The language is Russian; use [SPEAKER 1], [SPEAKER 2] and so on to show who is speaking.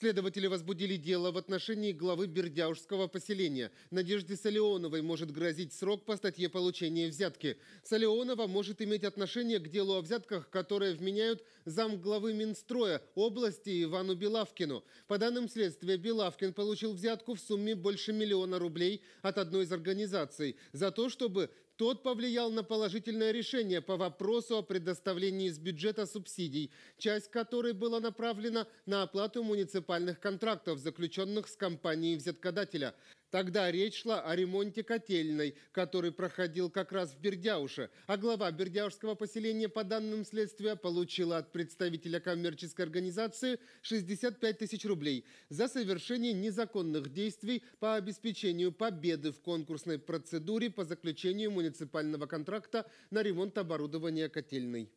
[SPEAKER 1] Следователи возбудили дело в отношении главы Бердяужского поселения. Надежде Солеоновой может грозить срок по статье получения взятки. Солеонова может иметь отношение к делу о взятках, которые вменяют замглавы Минстроя области Ивану Белавкину. По данным следствия, Белавкин получил взятку в сумме больше миллиона рублей от одной из организаций за то, чтобы тот повлиял на положительное решение по вопросу о предоставлении из бюджета субсидий, часть которой была направлена на оплату муниципальных контрактов, заключенных с компанией взяткодателя – Тогда речь шла о ремонте котельной, который проходил как раз в Бердяуше, а глава Бердяушского поселения, по данным следствия, получила от представителя коммерческой организации 65 тысяч рублей за совершение незаконных действий по обеспечению победы в конкурсной процедуре по заключению муниципального контракта на ремонт оборудования котельной.